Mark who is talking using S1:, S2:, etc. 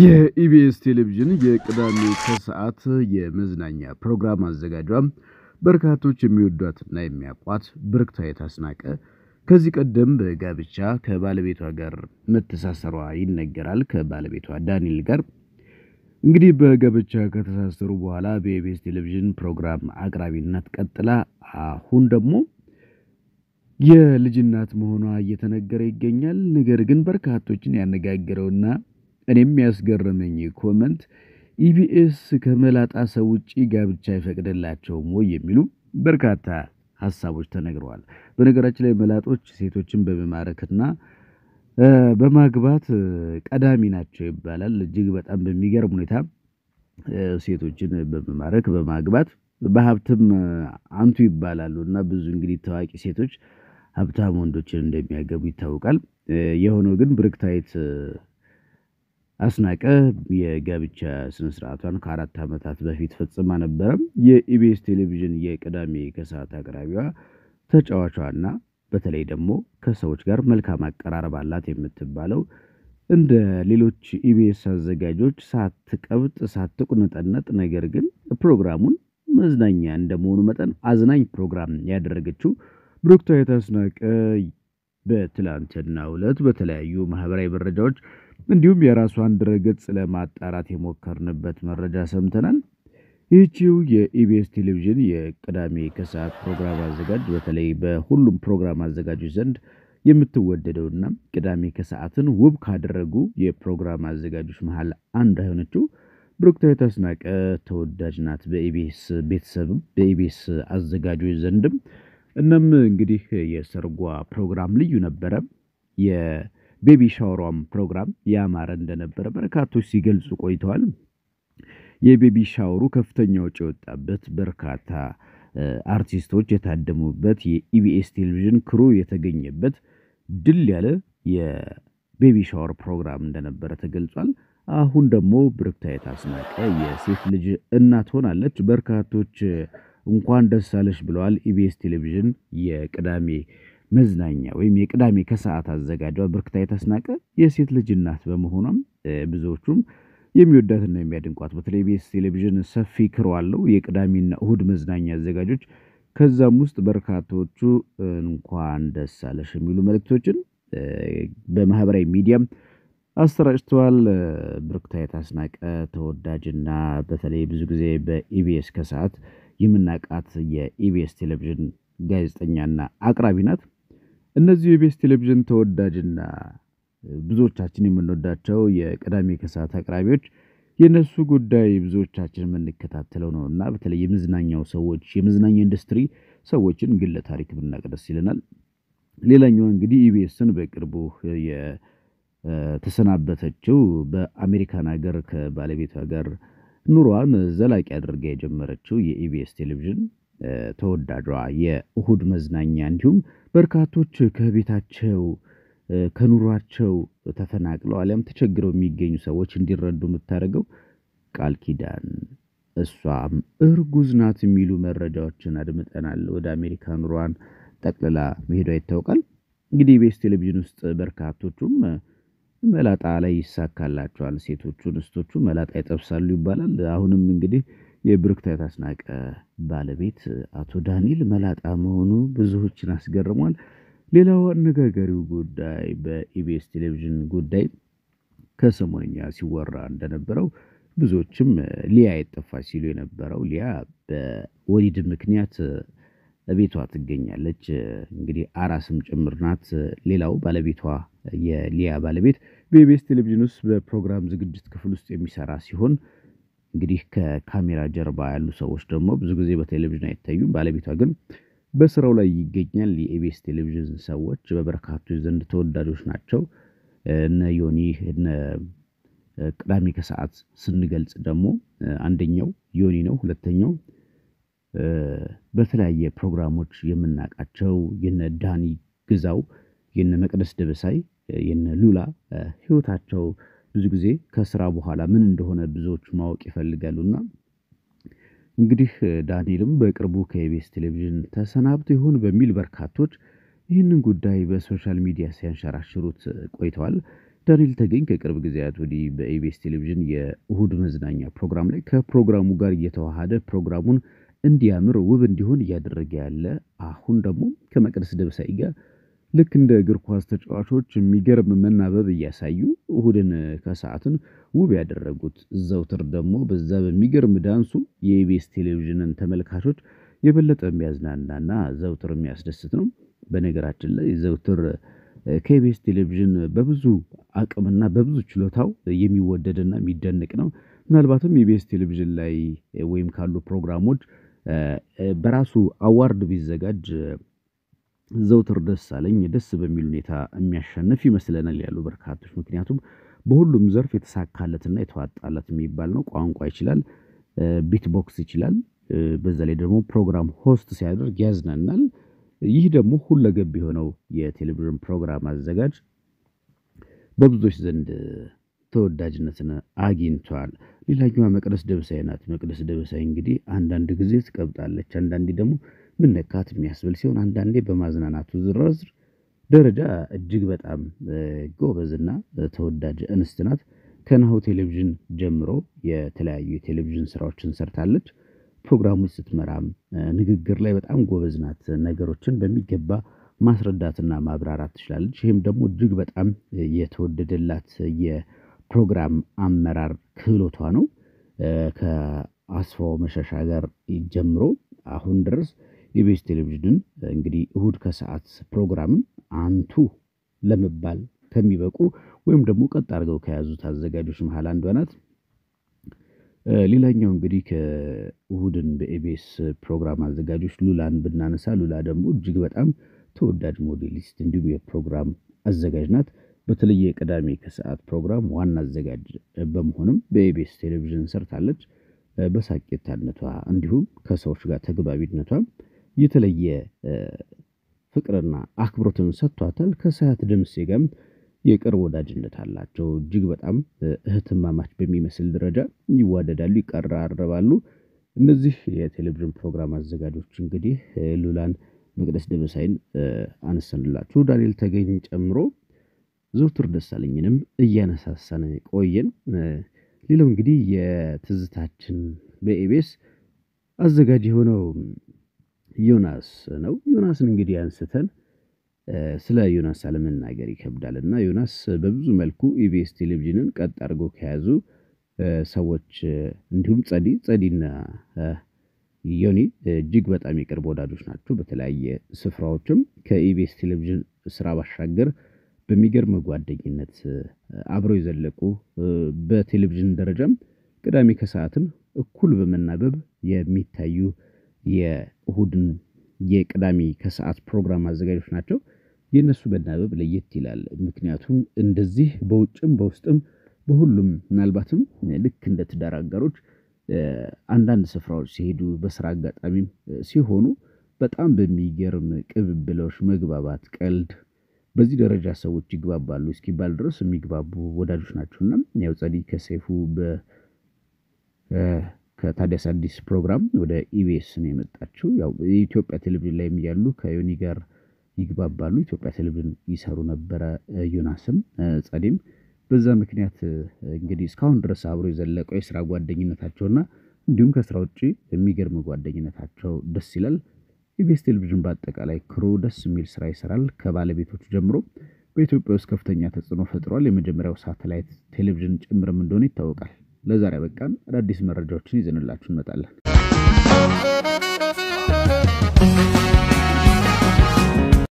S1: የኢቢኤስ ቴሌቪዥን የቅዳሜ ከሰዓት የመዝናኛ ፕሮግራም አዘጋጇ በርካቶች የሚወዷትና የሚያውቋት ብርክታ አስናቀ ከዚህ ቀደም በጋብቻ ከባለቤቷ ጋር መተሳሰሯ ይነገራል። ከባለቤቷ ዳንኤል ጋር እንግዲህ በጋብቻ ከተሳሰሩ በኋላ በኢቢኤስ ቴሌቪዥን ፕሮግራም አቅራቢነት ቀጥላ አሁን ደግሞ የልጅናት መሆኗ እየተነገረ ይገኛል። ነገር ግን በርካቶችን ያነጋገረውና እኔም ያስገረመኝ ኮመንት ኢቢኤስ ከመላጣ ሰው ውጭ ጋብቻ አይፈቅድላቸውም ወይ የሚሉ በርካታ ሀሳቦች ተነግረዋል። በነገራችን ላይ መላጦች ሴቶችን በመማረክና በማግባት ቀዳሚ ናቸው ይባላል። እጅግ በጣም በሚገርም ሁኔታ ሴቶችን በመማረክ በማግባት በሀብትም አንቱ ይባላሉ እና ብዙ እንግዲህ ታዋቂ ሴቶች ሀብታም ወንዶችን እንደሚያገቡ ይታወቃል። የሆነው ግን ብርክታይት። አስናቀ የጋብቻ ስነስርዓቷን ከአራት ዓመታት በፊት ፈጽማ ነበረ። የኢቢኤስ ቴሌቪዥን የቅዳሜ ከሰዓት አቅራቢዋ ተጫዋቿና በተለይ ደግሞ ከሰዎች ጋር መልካም አቀራረብ አላት የምትባለው እንደ ሌሎች ኢቢኤስ አዘጋጆች ሳትቀብጥ ሳትቁነጠነጥ፣ ነገር ግን ፕሮግራሙን መዝናኛ እንደመሆኑ መጠን አዝናኝ ፕሮግራም ያደረገችው ብሩክታዊት አስናቀ በትላንትናው ዕለት በተለያዩ ማህበራዊ መረጃዎች እንዲሁም የራሷን ድረገጽ ለማጣራት የሞከርንበት መረጃ ሰምተናል። ይህቺው የኢቢኤስ ቴሌቪዥን የቅዳሜ ከሰዓት ፕሮግራም አዘጋጅ በተለይ በሁሉም ፕሮግራም አዘጋጆች ዘንድ የምትወደደውና ቅዳሜ ከሰዓትን ውብ ካደረጉ የፕሮግራም አዘጋጆች መሀል አንዷ የሆነችው ብሩክታዊት አስናቀ ተወዳጅ ናት፣ በኢቢኤስ ቤተሰብም በኢቢኤስ አዘጋጆች ዘንድም። እናም እንግዲህ የሰርጓ ፕሮግራም ልዩ ነበረ። ቤቢ ሻወሯም ፕሮግራም ያማረ እንደነበረ በርካቶች ሲገልጹ ቆይተዋል። የቤቢ ሻወሩ ከፍተኛ ውጭ የወጣበት በርካታ አርቲስቶች የታደሙበት የኢቢኤስ ቴሌቪዥን ክሩ የተገኘበት ድል ያለ የቤቢ ሻወር ፕሮግራም እንደነበረ ተገልጿል። አሁን ደግሞ ብርክታ አስናቀ የሴት ልጅ እናት ሆናለች። በርካቶች እንኳን ደስ አለሽ ብለዋል። ኢቢኤስ ቴሌቪዥን የቅዳሜ መዝናኛ ወይም የቅዳሜ ከሰዓት አዘጋጇ ብርክታ የተስናቀ የሴት ልጅ እናት በመሆኗም ብዙዎቹም የሚወዳትና የሚያድንቋት በተለይ ቤስ ቴሌቪዥን ሰፊ ክሮ አለው። የቅዳሜና እሁድ መዝናኛ አዘጋጆች ከዛም ውስጥ በርካቶቹ እንኳን ደስ አለሽ የሚሉ መልእክቶችን በማህበራዊ ሚዲያም አሰራጭተዋል። ብርክታ የታስናቀ ተወዳጅና በተለይ ብዙ ጊዜ በኢቢኤስ ከሰዓት የምናቃት የኢቢኤስ ቴሌቪዥን ጋዜጠኛና አቅራቢ ናት። እነዚሁ የኢቢኤስ ቴሌቪዥን ተወዳጅና ብዙዎቻችን የምንወዳቸው የቅዳሜ ከሰዓት አቅራቢዎች የእነሱ ጉዳይ ብዙዎቻችን የምንከታተለው ነው እና በተለይ የመዝናኛው ሰዎች የመዝናኛው ኢንዱስትሪ ሰዎችን ግለ ታሪክ ብናቅ ደስ ይለናል። ሌላኛው እንግዲህ ኢቢኤስን በቅርቡ የተሰናበተችው በአሜሪካን ሀገር ከባለቤቷ ጋር ኑሯን ዘላቂ አድርጋ የጀመረችው የኢቢኤስ ቴሌቪዥን ተወዳጇ የእሁድ መዝናኛ እንዲሁም በርካቶች ከቤታቸው ከኑሯቸው ተፈናቅለው አሊያም ተቸግረው የሚገኙ ሰዎች እንዲረዱ የምታደርገው ቃል ኪዳን እሷም እርጉዝ ናት የሚሉ መረጃዎችን አድምጠናል። ወደ አሜሪካ ኑሯን ጠቅልላ መሄዷ ይታወቃል። እንግዲህ ኢቢኤስ ቴሌቪዥን ውስጥ በርካቶቹም መላጣ ላይ ይሳካላቸዋል። ሴቶቹ እንስቶቹ መላጣ ይጠብሳሉ ይባላል። አሁንም እንግዲህ የብሩክታይት አስናቀ ባለቤት አቶ ዳንኤል መላጣ መሆኑ ብዙዎችን አስገርሟል። ሌላው አነጋጋሪው ጉዳይ በኢቢኤስ ቴሌቪዥን ጉዳይ ከሰሞንኛ ሲወራ እንደነበረው ብዙዎችም ሊያ የጠፋ ሲሉ የነበረው ሊያ በወሊድ ምክንያት ቤቷ ትገኛለች። እንግዲህ አራስም ጭምር ናት። ሌላው ባለቤቷ የሊያ ባለቤት በኢቢኤስ ቴሌቪዥን ውስጥ በፕሮግራም ዝግጅት ክፍል ውስጥ የሚሰራ ሲሆን እንግዲህ ከካሜራ ጀርባ ያሉ ሰዎች ደግሞ ብዙ ጊዜ በቴሌቪዥን አይታዩም። ባለቤቷ ግን በስራው ላይ ይገኛል። የኤቢኤስ ቴሌቪዥን ሰዎች በበርካቶች ዘንድ ተወዳጆች ናቸው። እነ ዮኒ እነ ቅዳሜ ከሰዓት ስንገልጽ ደግሞ አንደኛው ዮኒ ነው። ሁለተኛው በተለያየ ፕሮግራሞች የምናውቃቸው የነ ዳኒ ግዛው፣ የነ መቅደስ ደበሳይ፣ የነ ሉላ ህይወታቸው ብዙ ጊዜ ከስራ በኋላ ምን እንደሆነ ብዙዎቹ ማወቅ ይፈልጋሉና እንግዲህ ዳንኤልም በቅርቡ ከኢቢኤስ ቴሌቪዥን ተሰናብቶ ይሆን በሚል በርካቶች ይህንን ጉዳይ በሶሻል ሚዲያ ሲያንሸራሽሩት ቆይተዋል። ዳንኤል ተገኝ ከቅርብ ጊዜያት ወዲህ በኢቢኤስ ቴሌቪዥን የእሁድ መዝናኛ ፕሮግራም ላይ ከፕሮግራሙ ጋር እየተዋሃደ ፕሮግራሙን እንዲያምር ውብ እንዲሆን እያደረገ ያለ አሁን ደግሞ ከመቅደስ ደብሳይ ጋር ልክ እንደ እግር ኳስ ተጫዋቾች የሚገርም መናበብ እያሳዩ እሁድን ከሰዓትን ውብ ያደረጉት ዘውትር ደግሞ በዛ በሚገርም ዳንሱ የኢቢኤስ ቴሌቪዥንን ተመልካቾች የበለጠ የሚያዝናናና ዘውትር የሚያስደስት ነው። በነገራችን ላይ ዘውትር ከኢቢኤስ ቴሌቪዥን በብዙ አቅምና በብዙ ችሎታው የሚወደድና የሚደንቅ ነው። ምናልባትም ኢቢኤስ ቴሌቪዥን ላይ ወይም ካሉ ፕሮግራሞች በራሱ አዋርድ ቢዘጋጅ ዘውትር ደስ አለኝ ደስ በሚል ሁኔታ የሚያሸንፍ ይመስለናል ያሉ በርካቶች። ምክንያቱም በሁሉም ዘርፍ የተሳካለትና የተዋጣለት የሚባል ነው። ቋንቋ ይችላል፣ ቢትቦክስ ይችላል። በዛ ላይ ደግሞ ፕሮግራም ሆስት ሲያደርግ ያዝናናል። ይህ ደግሞ ሁለገብ የሆነው የቴሌቪዥን ፕሮግራም አዘጋጅ በብዙዎች ዘንድ ተወዳጅነትን አግኝቷል። ሌላኛዋ መቅደስ ደበሳይ ናት። መቅደስ ደበሳይ እንግዲህ አንዳንድ ጊዜ ትቀብጣለች፣ አንዳንዴ ደግሞ ምነካት የሚያስብል ሲሆን አንዳንዴ በማዝናናቱ ዝረዝር ደረጃ እጅግ በጣም ጎበዝና ተወዳጅ እንስት ናት። ከናሁ ቴሌቪዥን ጀምሮ የተለያዩ የቴሌቪዥን ስራዎችን ሰርታለች። ፕሮግራሙን ስትመራም ንግግር ላይ በጣም ጎበዝ ናት። ነገሮችን በሚገባ ማስረዳትና ማብራራት ትችላለች። ይህም ደግሞ እጅግ በጣም የተወደደላት የፕሮግራም አመራር ክህሎቷ ነው። ከአስፋው መሸሻ ጋር ጀምሮ አሁን ድረስ ኢቢኤስ ቴሌቪዥንን እንግዲህ እሁድ ከሰዓት ፕሮግራምን አንቱ ለመባል ከሚበቁ ወይም ደግሞ ቀጥ አድርገው ከያዙት አዘጋጆች መሀል አንዷ ናት። ሌላኛው እንግዲህ ከእሁድን በኢቢኤስ ፕሮግራም አዘጋጆች ሉላን ብናነሳ ሉላ ደግሞ እጅግ በጣም ተወዳጅ ሞዴሊስት እንዲሁም የፕሮግራም አዘጋጅ ናት። በተለየ ቀዳሜ ከሰዓት ፕሮግራም ዋና አዘጋጅ በመሆንም በኢቢኤስ ቴሌቪዥን ሰርታለች። በሳቄታነቷ እንዲሁም ከሰዎች ጋር ተግባቢነቷ የተለየ ፍቅርና አክብሮትን ሰጥቷታል። ከሰዓት ደምሴ ጋርም የቅርብ ወዳጅነት አላቸው። እጅግ በጣም እህትማማች በሚመስል ደረጃ ይዋደዳሉ፣ ይቀራረባሉ። እነዚህ የቴሌቪዥን ፕሮግራም አዘጋጆች እንግዲህ ሉላን፣ መቅደስ ደበሳይን አነሰንላችሁ። ዳንኤል ተገኝ ጨምሮ ዘውትር ደሳለኝንም እያነሳሳን ቆየን። ሌላው እንግዲህ የትዝታችን በኤቤስ አዘጋጅ የሆነው ዮናስ ነው። ዮናስን እንግዲህ አንስተን ስለ ዮናስ አለመናገር ይከብዳል እና ዮናስ በብዙ መልኩ ኢቢኤስ ቴሌቪዥንን ቀጥ አድርጎ ከያዙ ሰዎች እንዲሁም ጸዲ ጸዲና ዮኒ እጅግ በጣም የቅርብ ወዳጆች ናቸው። በተለያየ ስፍራዎችም ከኢቢኤስ ቴሌቪዥን ስራ ባሻገር በሚገርም ጓደኝነት አብረው የዘለቁ በቴሌቪዥን ደረጃም ቅዳሜ ከሰዓትም እኩል በመናበብ የሚታዩ የእሁድን የቅዳሜ ከሰዓት ፕሮግራም አዘጋጆች ናቸው። የእነሱ መናበብ ለየት ይላል። ምክንያቱም እንደዚህ በውጭም በውስጥም በሁሉም ምናልባትም ልክ እንደ ትዳር አጋሮች አንዳንድ ስፍራዎች ሲሄዱ በስራ አጋጣሚም ሲሆኑ በጣም በሚገርም ቅብብሎሽ፣ መግባባት፣ ቀልድ በዚህ ደረጃ ሰዎች ይግባባሉ እስኪባል ድረስ የሚግባቡ ወዳጆች ናቸውና ያው ጸዲ ከሰይፉ ከታዲያስ አዲስ ፕሮግራም ወደ ኢቢኤስ ነው የመጣችው። ያው የኢትዮጵያ ቴሌቪዥን ላይ ያሉ ከዮኒ ጋር ይግባባሉ። ኢትዮጵያ ቴሌቪዥን ይሰሩ ነበረ። ዮናስም ጸዴም በዛ ምክንያት እንግዲህ እስካሁን ድረስ አብሮ የዘለቀው የስራ ጓደኝነታቸውና እንዲሁም ከስራ ውጭ የሚገርም ጓደኝነታቸው ደስ ይላል። ኢቢኤስ ቴሌቪዥን በአጠቃላይ ክሩ ደስ የሚል ስራ ይሰራል። ከባለቤቶቹ ጀምሮ በኢትዮጵያ ውስጥ ከፍተኛ ተጽዕኖ ፈጥሯል። የመጀመሪያው ሳተላይት ቴሌቪዥን ጭምርም እንደሆነ ይታወቃል። ለዛሬ በቃን። አዳዲስ መረጃዎችን ይዘንላችሁ እንመጣለን።